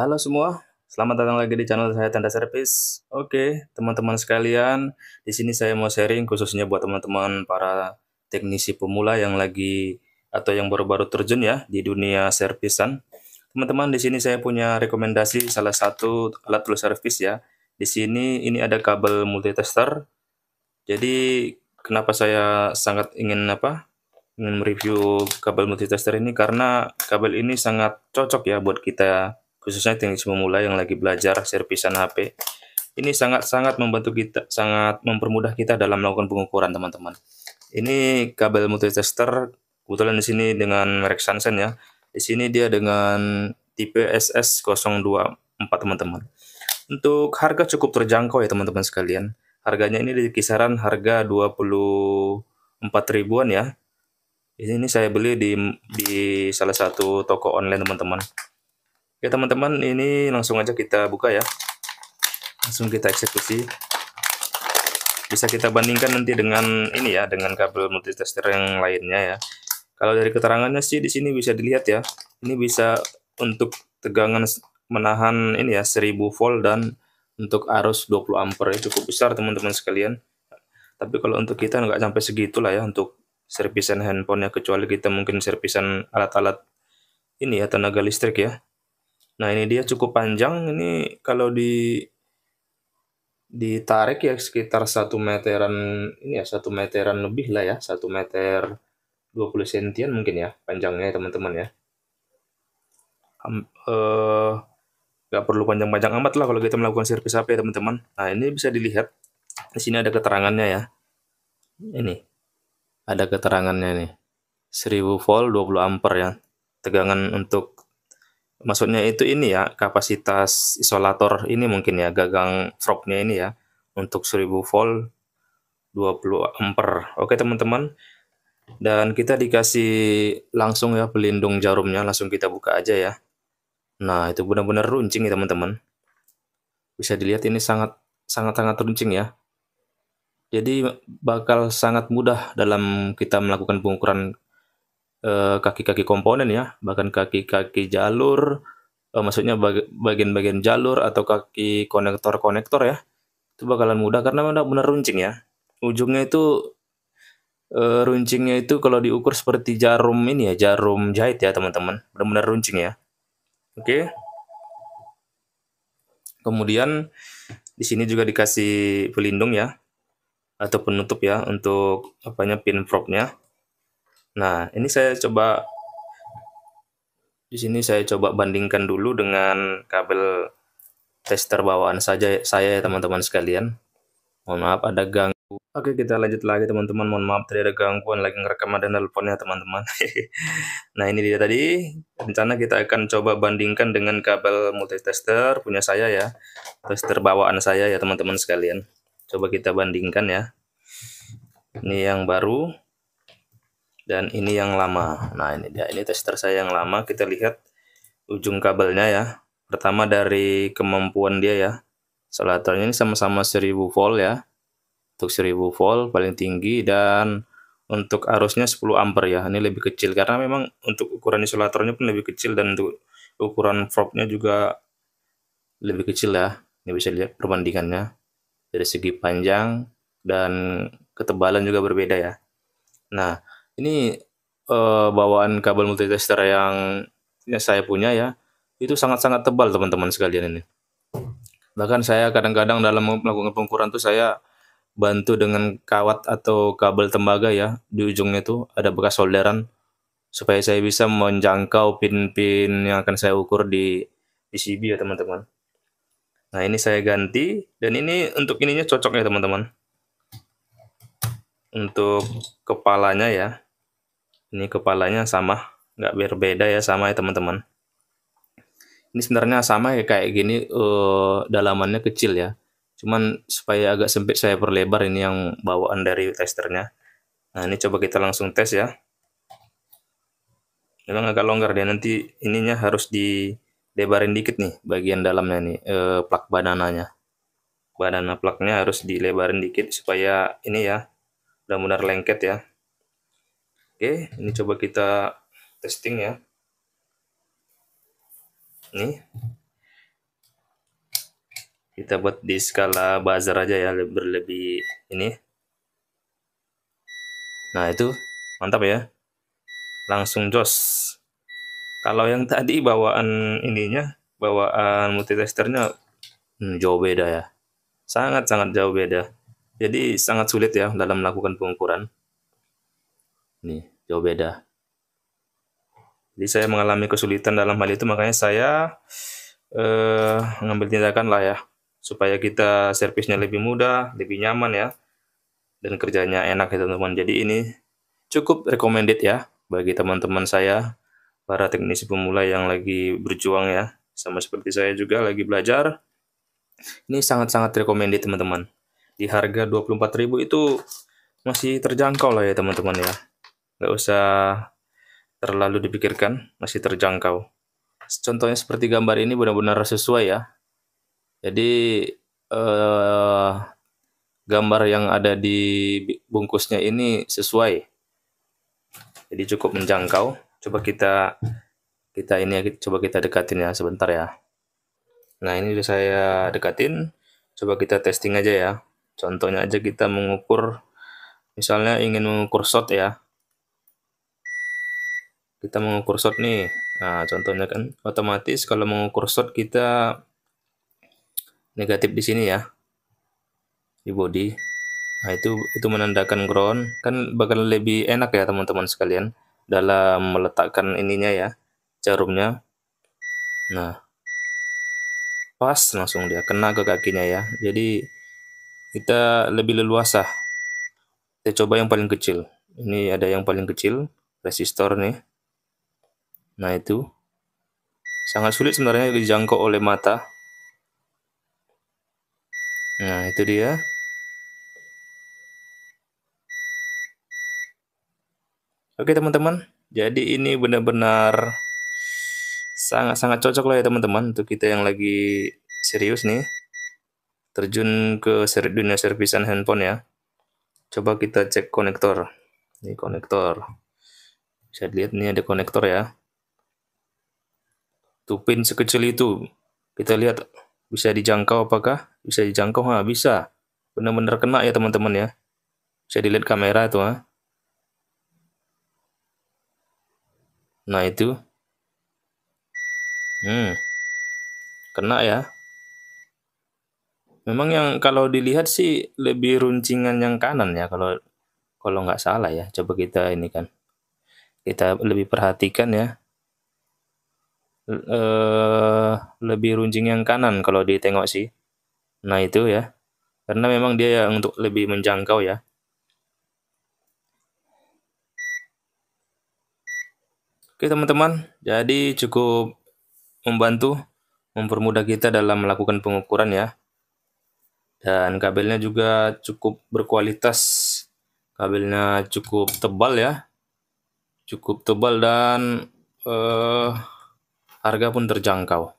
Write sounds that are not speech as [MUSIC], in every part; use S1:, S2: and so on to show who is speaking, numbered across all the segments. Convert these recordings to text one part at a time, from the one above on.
S1: Halo semua, selamat datang lagi di channel saya Tanda Service. Oke, teman-teman sekalian, di sini saya mau sharing khususnya buat teman-teman para teknisi pemula yang lagi atau yang baru-baru terjun ya di dunia servisan. Teman-teman, di sini saya punya rekomendasi salah satu alat tulis servis ya. Di sini ini ada kabel multitester. Jadi kenapa saya sangat ingin apa? ingin mereview kabel multitester ini karena kabel ini sangat cocok ya buat kita khususnya yang pemula yang lagi belajar servisan HP. Ini sangat-sangat membantu kita, sangat mempermudah kita dalam melakukan pengukuran, teman-teman. Ini kabel multitester, kebetulan di sini dengan merek Sansen ya. Di sini dia dengan tipe SS024, teman-teman. Untuk harga cukup terjangkau ya, teman-teman sekalian. Harganya ini di kisaran harga 24 ribuan ya. Ini saya beli di di salah satu toko online, teman-teman. Oke teman-teman, ini langsung aja kita buka ya. Langsung kita eksekusi. Bisa kita bandingkan nanti dengan ini ya, dengan kabel multitester yang lainnya ya. Kalau dari keterangannya sih di sini bisa dilihat ya. Ini bisa untuk tegangan menahan ini ya 1000 volt dan untuk arus 20 ampere cukup besar teman-teman sekalian. Tapi kalau untuk kita nggak sampai segitulah ya untuk servisan handphone handphonenya kecuali kita mungkin servisan alat-alat ini ya tenaga listrik ya Nah, ini dia cukup panjang. Ini kalau di ditarik ya sekitar satu meteran ini ya satu meteran lebih lah ya satu meter 20 sentian mungkin ya panjangnya teman-teman ya um, uh, eh, gak perlu panjang-panjang amat lah kalau kita melakukan servis HP ya teman-teman nah ini bisa dilihat di sini ada keterangannya ya ini ada keterangannya nih 1000 volt 20 ampere ya tegangan untuk maksudnya itu ini ya kapasitas isolator ini mungkin ya gagang frognya ini ya untuk 1000 volt 20 ampere oke teman-teman dan kita dikasih langsung ya pelindung jarumnya langsung kita buka aja ya nah itu benar-benar runcing ya teman-teman bisa dilihat ini sangat sangat-sangat runcing ya jadi bakal sangat mudah dalam kita melakukan pengukuran Eh, kaki-kaki komponen ya, bahkan kaki-kaki jalur, uh, maksudnya bagian-bagian jalur atau kaki konektor-konektor ya, itu bakalan mudah karena memang benar runcing ya. Ujungnya itu uh, runcingnya itu kalau diukur seperti jarum ini ya, jarum jahit ya teman-teman, benar-benar runcing ya. Oke. Kemudian di sini juga dikasih pelindung ya atau penutup ya untuk apanya pin probe-nya. Nah, ini saya coba di sini saya coba bandingkan dulu dengan kabel tester bawaan saja saya ya teman-teman sekalian. Mohon maaf ada ganggu. Oke, kita lanjut lagi teman-teman. Mohon maaf tadi ada gangguan lagi ngerekam ada teleponnya teman-teman. [LAUGHS] nah, ini dia tadi. Rencana kita akan coba bandingkan dengan kabel multitester punya saya ya. Tester bawaan saya ya teman-teman sekalian. Coba kita bandingkan ya. Ini yang baru dan ini yang lama nah ini dia ini tester saya yang lama kita lihat ujung kabelnya ya pertama dari kemampuan dia ya solatornya ini sama-sama 1000 volt ya untuk 1000 volt paling tinggi dan untuk arusnya 10 ampere ya ini lebih kecil karena memang untuk ukuran isolatornya pun lebih kecil dan untuk ukuran frognya juga lebih kecil ya ini bisa lihat perbandingannya dari segi panjang dan ketebalan juga berbeda ya nah ini uh, bawaan kabel multitester yang yang saya punya ya, itu sangat-sangat tebal teman-teman sekalian ini. Bahkan saya kadang-kadang dalam melakukan pengukuran tuh saya bantu dengan kawat atau kabel tembaga ya, di ujungnya tuh ada bekas solderan, supaya saya bisa menjangkau pin-pin yang akan saya ukur di PCB ya teman-teman. Nah ini saya ganti dan ini untuk ininya cocok ya teman-teman. Untuk kepalanya ya. Ini kepalanya sama, nggak berbeda ya sama ya teman-teman. Ini sebenarnya sama ya kayak gini uh, dalamannya kecil ya. Cuman supaya agak sempit saya perlebar ini yang bawaan dari testernya. Nah ini coba kita langsung tes ya. Memang agak longgar dia nanti ininya harus dilebarin dikit nih bagian dalamnya nih eh, plak banananya. Banana plaknya harus dilebarin dikit supaya ini ya benar-benar lengket ya. Oke, ini coba kita testing ya. Ini Kita buat di skala bazar aja ya, lebih lebih ini. Nah, itu mantap ya. Langsung jos. Kalau yang tadi bawaan ininya, bawaan multitesternya hmm, jauh beda ya. Sangat-sangat jauh beda. Jadi sangat sulit ya dalam melakukan pengukuran. Nih jauh beda. Jadi saya mengalami kesulitan dalam hal itu makanya saya eh, ngambil tindakan lah ya supaya kita servisnya lebih mudah, lebih nyaman ya dan kerjanya enak ya teman-teman. Jadi ini cukup recommended ya bagi teman-teman saya para teknisi pemula yang lagi berjuang ya sama seperti saya juga lagi belajar ini sangat-sangat recommended teman-teman di harga 24.000 itu masih terjangkau lah ya teman-teman ya nggak usah terlalu dipikirkan, masih terjangkau. Contohnya seperti gambar ini benar-benar sesuai ya. Jadi eh, gambar yang ada di bungkusnya ini sesuai. Jadi cukup menjangkau. Coba kita kita ini ya, coba kita dekatin ya sebentar ya. Nah ini sudah saya dekatin. Coba kita testing aja ya. Contohnya aja kita mengukur, misalnya ingin mengukur shot ya kita mengukur shot nih. Nah, contohnya kan otomatis kalau mengukur shot kita negatif di sini ya. Di body. Nah, itu itu menandakan ground kan bakal lebih enak ya teman-teman sekalian dalam meletakkan ininya ya, jarumnya. Nah, pas langsung dia kena ke kakinya ya. Jadi kita lebih leluasa. Kita coba yang paling kecil. Ini ada yang paling kecil, resistor nih. Nah, itu sangat sulit sebenarnya dijangkau oleh mata. Nah, itu dia. Oke, teman-teman. Jadi ini benar-benar sangat-sangat cocok lah ya teman-teman untuk kita yang lagi serius nih terjun ke dunia servisan handphone ya. Coba kita cek konektor. Ini konektor. Bisa dilihat nih ada konektor ya. Tuh pin sekecil itu. Kita lihat bisa dijangkau apakah? Bisa dijangkau, ha, bisa. Benar-benar kena ya teman-teman ya. Bisa dilihat kamera itu, ha. Nah itu. Hmm. Kena ya. Memang yang kalau dilihat sih lebih runcingan yang kanan ya kalau kalau nggak salah ya. Coba kita ini kan. Kita lebih perhatikan ya uh, lebih runcing yang kanan kalau ditengok sih. Nah itu ya, karena memang dia yang untuk lebih menjangkau ya. Oke teman-teman, jadi cukup membantu mempermudah kita dalam melakukan pengukuran ya. Dan kabelnya juga cukup berkualitas. Kabelnya cukup tebal ya. Cukup tebal dan uh, harga pun terjangkau.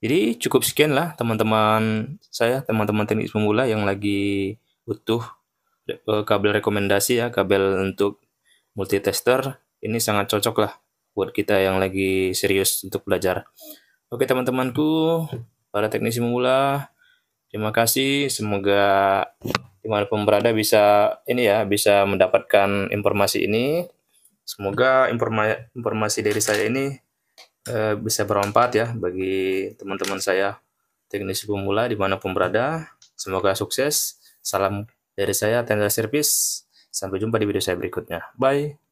S1: Jadi cukup sekian lah teman-teman saya, teman-teman teknik pemula yang lagi butuh e, kabel rekomendasi ya, kabel untuk multitester. Ini sangat cocok lah buat kita yang lagi serius untuk belajar. Oke teman-temanku, para teknisi pemula, terima kasih. Semoga dimanapun berada bisa ini ya bisa mendapatkan informasi ini. Semoga informasi dari saya ini Eh, bisa bermanfaat ya bagi teman-teman saya teknisi pemula dimanapun berada. Semoga sukses. Salam dari saya Tenda Service. Sampai jumpa di video saya berikutnya. Bye.